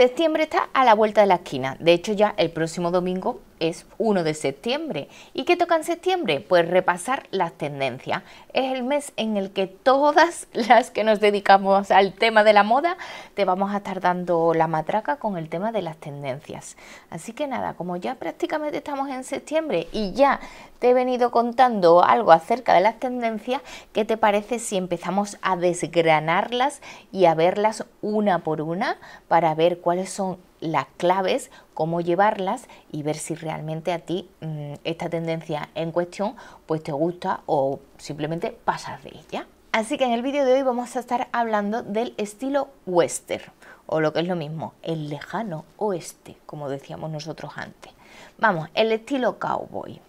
Septiembre está a la vuelta de la esquina. De hecho, ya el próximo domingo es 1 de septiembre. ¿Y qué toca en septiembre? Pues repasar las tendencias. Es el mes en el que todas las que nos dedicamos al tema de la moda te vamos a estar dando la matraca con el tema de las tendencias. Así que nada, como ya prácticamente estamos en septiembre y ya te he venido contando algo acerca de las tendencias, ¿qué te parece si empezamos a desgranarlas y a verlas una por una para ver cuáles son las claves, cómo llevarlas y ver si realmente a ti mm, esta tendencia en cuestión pues te gusta o simplemente pasas de ella. Así que en el vídeo de hoy vamos a estar hablando del estilo western o lo que es lo mismo, el lejano oeste, como decíamos nosotros antes. Vamos, el estilo cowboy.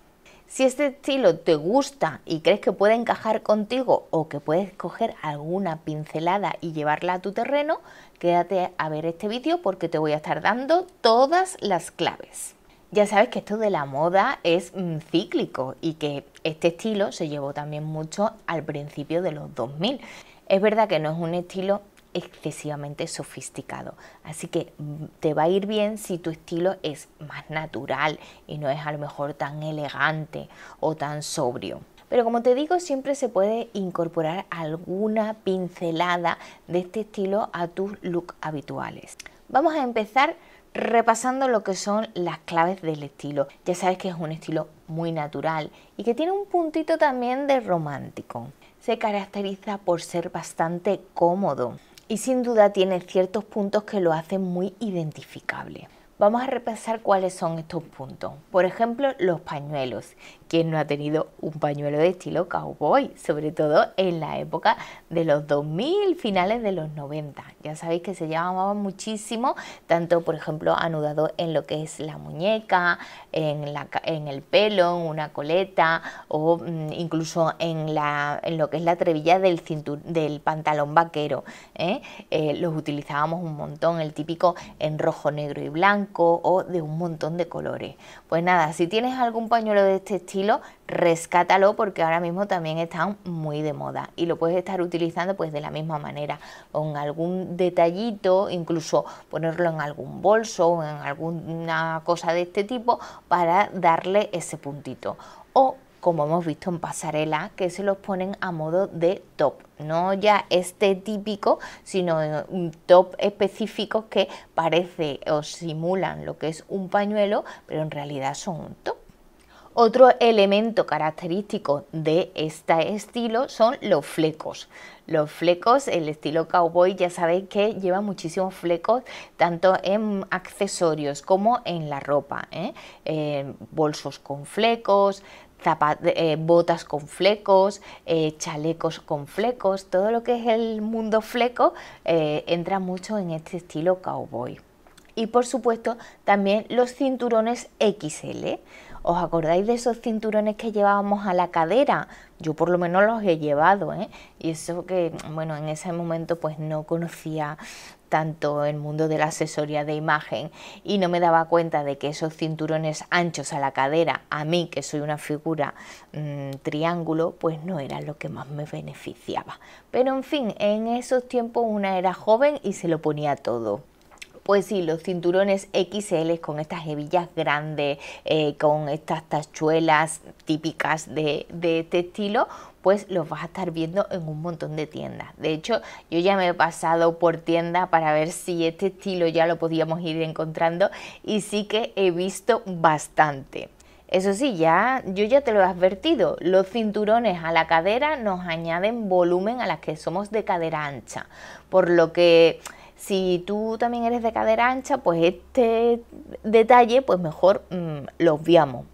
Si este estilo te gusta y crees que puede encajar contigo o que puedes coger alguna pincelada y llevarla a tu terreno, quédate a ver este vídeo porque te voy a estar dando todas las claves. Ya sabes que esto de la moda es mm, cíclico y que este estilo se llevó también mucho al principio de los 2000. Es verdad que no es un estilo excesivamente sofisticado. Así que mm, te va a ir bien si tu estilo es más natural y no es a lo mejor tan elegante o tan sobrio. Pero como te digo, siempre se puede incorporar alguna pincelada de este estilo a tus looks habituales. Vamos a empezar repasando lo que son las claves del estilo. Ya sabes que es un estilo muy natural y que tiene un puntito también de romántico. Se caracteriza por ser bastante cómodo, y sin duda tiene ciertos puntos que lo hacen muy identificable. Vamos a repasar cuáles son estos puntos. Por ejemplo, los pañuelos. ¿Quién no ha tenido un pañuelo de estilo cowboy? Sobre todo en la época de los 2000, finales de los 90. Ya sabéis que se llamaban muchísimo, tanto por ejemplo anudado en lo que es la muñeca, en, el pelo, en una coleta o mm, incluso en, lo que es la trevilla del, pantalón vaquero. ¿eh? Eh, los utilizábamos un montón, el típico en rojo, negro y blanco o de un montón de colores. Pues nada, si tienes algún pañuelo de este estilo, rescátalo porque ahora mismo también están muy de moda y lo puedes estar utilizando pues de la misma manera, con algún detallito, incluso ponerlo en algún bolso o en alguna cosa de este tipo para darle ese puntito. O como hemos visto en pasarela, que se los ponen a modo de top. No ya este típico, sino un top específico... que parece o simulan lo que es un pañuelo, pero en realidad son un top. Otro elemento característico de este estilo son los flecos. Los flecos, el estilo cowboy, ya sabéis que lleva muchísimos flecos tanto en accesorios como en la ropa. ¿eh? Eh, bolsos con flecos, eh, botas con flecos, eh, chalecos con flecos, todo lo que es el mundo fleco eh, entra mucho en este estilo cowboy. Y por supuesto también los cinturones XL. ¿Os acordáis de esos cinturones que llevábamos a la cadera? Yo por lo menos los he llevado, Y eso que, bueno, en ese momento pues no conocía tanto el mundo de la asesoría de imagen y no me daba cuenta de que esos cinturones anchos a la cadera, a mí que soy una figura mm, triángulo, pues no era lo que más me beneficiaba. Pero en fin, en esos tiempos una era joven y se lo ponía todo pues sí, los cinturones XL con estas hebillas grandes, eh, con estas tachuelas típicas de, este estilo, pues los vas a estar viendo en un montón de tiendas. De hecho, yo ya me he pasado por tienda para ver si este estilo ya lo podíamos ir encontrando y sí que he visto bastante. Eso sí, ya, yo ya te lo he advertido, los cinturones a la cadera nos añaden volumen a las que somos de cadera ancha, por lo que si tú también eres de cadera ancha, pues este detalle, pues mejor mm, lo obviamos.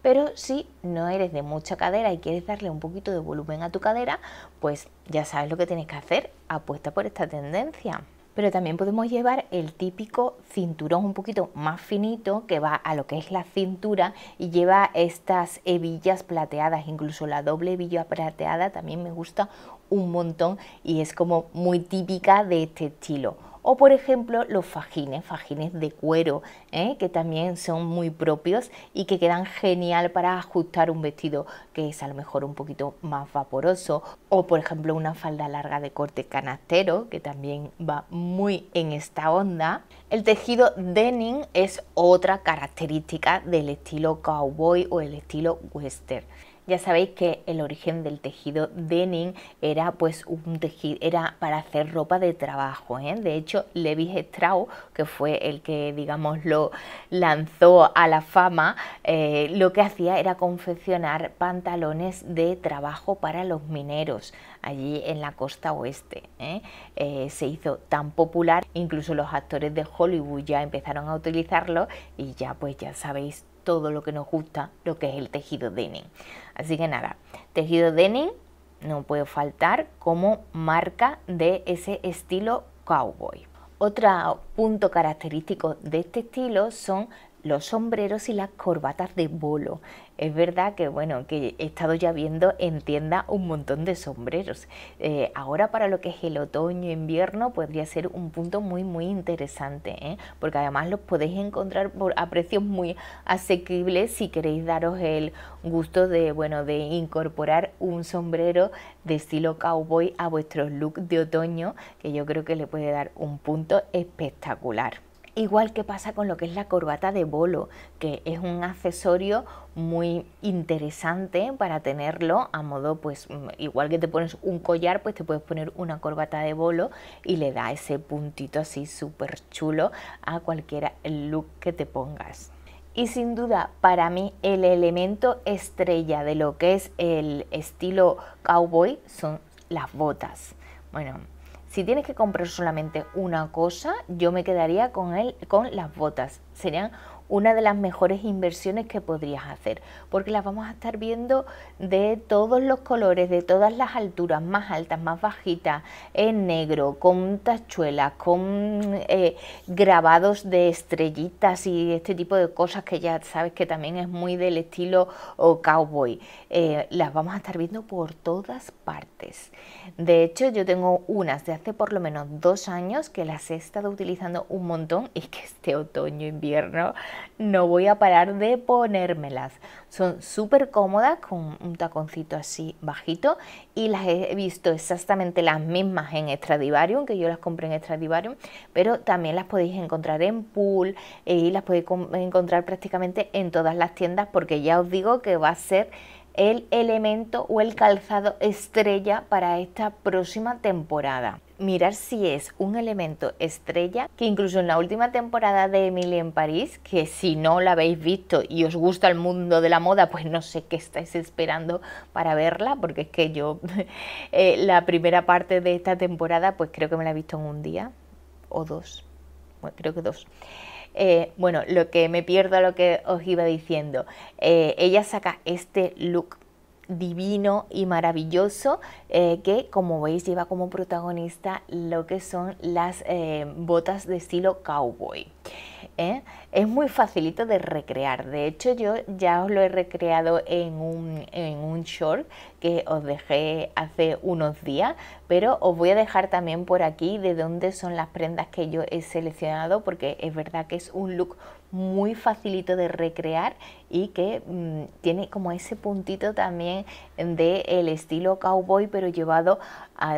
Pero si no eres de mucha cadera y quieres darle un poquito de volumen a tu cadera, pues ya sabes lo que tienes que hacer, apuesta por esta tendencia. Pero también podemos llevar el típico cinturón un poquito más finito que va a lo que es la cintura y lleva estas hebillas plateadas, incluso la doble hebilla plateada también me gusta un montón y es como muy típica de este estilo o por ejemplo los fajines, fajines de cuero, ¿eh? que también son muy propios y que quedan genial para ajustar un vestido que es a lo mejor un poquito más vaporoso. O por ejemplo una falda larga de corte canastero, que también va muy en esta onda. El tejido denim es otra característica del estilo cowboy o el estilo western. Ya sabéis que el origen del tejido denim era pues un tejido, era para hacer ropa de trabajo. ¿eh? De hecho, Levi Strauss, que fue el que, digamos, lo lanzó a la fama, eh, lo que hacía era confeccionar pantalones de trabajo para los mineros allí en la costa oeste. ¿eh? se hizo tan popular, incluso los actores de Hollywood ya empezaron a utilizarlo y ya pues ya sabéis todo lo que nos gusta, lo que es el tejido denim. Así que nada, tejido denim no puede faltar como marca de ese estilo cowboy. Otro punto característico de este estilo son los sombreros y las corbatas de bolo. Es verdad que bueno, que he estado ya viendo en tienda un montón de sombreros. Eh, ahora para lo que es el otoño, invierno, podría ser un punto muy muy interesante, ¿eh? porque además los podéis encontrar a precios muy asequibles si queréis daros el gusto de bueno de incorporar un sombrero de estilo cowboy a vuestro look de otoño, que yo creo que le puede dar un punto espectacular. Igual que pasa con lo que es la corbata de bolo, que es un accesorio muy interesante para tenerlo a modo, pues mm, igual que te pones un collar, pues te puedes poner una corbata de bolo y le da ese puntito así súper chulo a cualquier look que te pongas. Y sin duda, para mí el elemento estrella de lo que es el estilo cowboy son las botas. Bueno, si tienes que comprar solamente una cosa, yo me quedaría con, el, con las botas. Serían una de las mejores inversiones que podrías hacer, porque las vamos a estar viendo de todos los colores, de todas las alturas, más altas, más bajitas, en negro, con tachuelas, con eh, grabados de estrellitas y este tipo de cosas que ya sabes que también es muy del estilo cowboy. Eh, las vamos a estar viendo por todas partes. De hecho, yo tengo unas de hace por lo menos dos años que las he estado utilizando un montón y que este otoño, invierno, no voy a parar de ponérmelas. Son súper cómodas con un taconcito así bajito y las he visto exactamente las mismas en Stradivarium, que yo las compré en Stradivarium, pero también las podéis encontrar en Pool eh, y las podéis encontrar prácticamente en todas las tiendas porque ya os digo que va a ser el elemento o el calzado estrella para esta próxima temporada mirar si es un elemento estrella, que incluso en la última temporada de Emily en París, que si no la habéis visto y os gusta el mundo de la moda, pues no sé qué estáis esperando para verla, porque es que yo eh, la primera parte de esta temporada, pues creo que me la he visto en un día o dos, creo que dos. Eh, bueno, lo que me pierdo, lo que os iba diciendo, eh, ella saca este look divino y maravilloso eh, que como veis lleva como protagonista lo que son las eh, botas de estilo cowboy. ¿eh? Es muy facilito de recrear. De hecho, yo ya os lo he recreado en un, short que os dejé hace unos días, pero os voy a dejar también por aquí de dónde son las prendas que yo he seleccionado, porque es verdad que es un look muy facilito de recrear y que mm, tiene como ese puntito también del estilo cowboy, pero llevado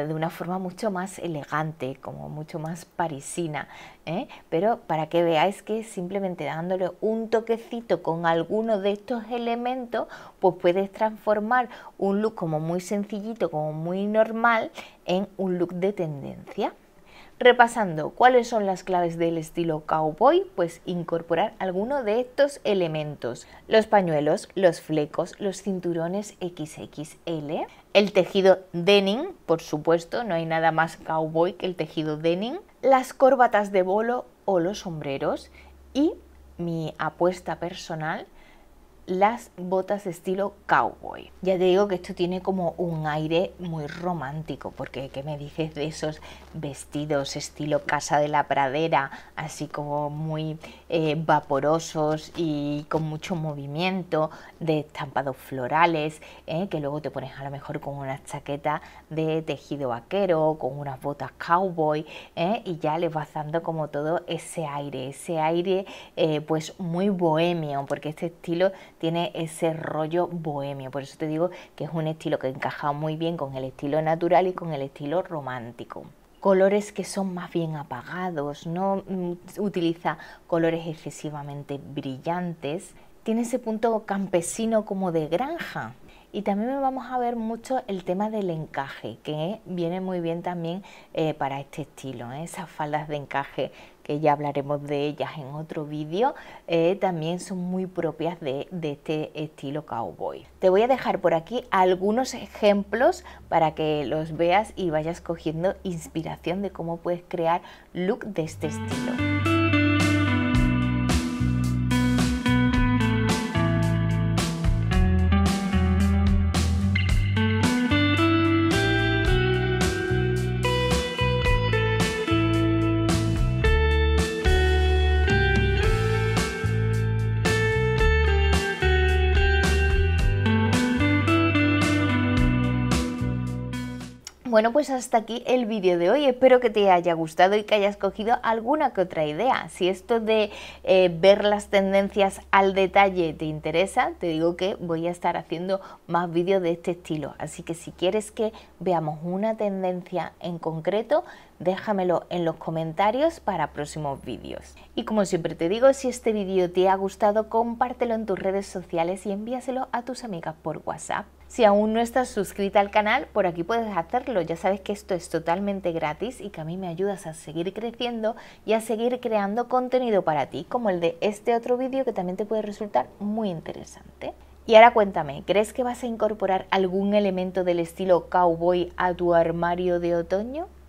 de una forma mucho más elegante, como mucho más parisina. ¿eh? Pero para que veáis que simplemente dándole un toquecito con alguno de estos elementos, pues puedes transformar un look como muy sencillito, como muy normal, en un look de tendencia. Repasando, ¿cuáles son las claves del estilo cowboy? Pues incorporar alguno de estos elementos. Los pañuelos, los flecos, los cinturones XXL, el tejido denim, por supuesto, no hay nada más cowboy que el tejido denim, las corbatas de bolo o los sombreros y mi apuesta personal las botas estilo cowboy. Ya te digo que esto tiene como un aire muy romántico, porque ¿qué me dices de esos vestidos estilo casa de la pradera, así como muy eh, vaporosos y con mucho movimiento, de estampados florales, ¿eh? que luego te pones a lo mejor con una chaqueta de tejido vaquero, con unas botas cowboy, ¿eh? y ya le vas dando como todo ese aire, ese aire pues muy bohemio, porque este estilo tiene ese rollo bohemio. Por eso te digo que es un estilo que encaja muy bien con el estilo natural y con el estilo romántico colores que son más bien apagados, no mm, utiliza colores excesivamente brillantes, tiene ese punto campesino como de granja, y también vamos a ver mucho el tema del encaje, que viene muy bien también eh, para este estilo, ¿eh? esas faldas de encaje que ya hablaremos de ellas en otro vídeo, eh, también son muy propias de, de, este estilo cowboy. Te voy a dejar por aquí algunos ejemplos para que los veas y vayas cogiendo inspiración de cómo puedes crear look de este estilo. Bueno, pues hasta aquí el vídeo de hoy. Espero que te haya gustado y que hayas cogido alguna que otra idea. Si esto de eh, ver las tendencias al detalle te interesa, te digo que voy a estar haciendo más vídeos de este estilo. Así que si quieres que veamos una tendencia en concreto, déjamelo en los comentarios para próximos vídeos. Y como siempre te digo, si este vídeo te ha gustado, compártelo en tus redes sociales y envíaselo a tus amigas por WhatsApp. Si aún no estás suscrita al canal, por aquí puedes hacerlo. Ya sabes que esto es totalmente gratis y que a mí me ayudas a seguir creciendo y a seguir creando contenido para ti, como el de este otro vídeo que también te puede resultar muy interesante. Y ahora cuéntame, ¿crees que vas a incorporar algún elemento del estilo cowboy a tu armario de otoño?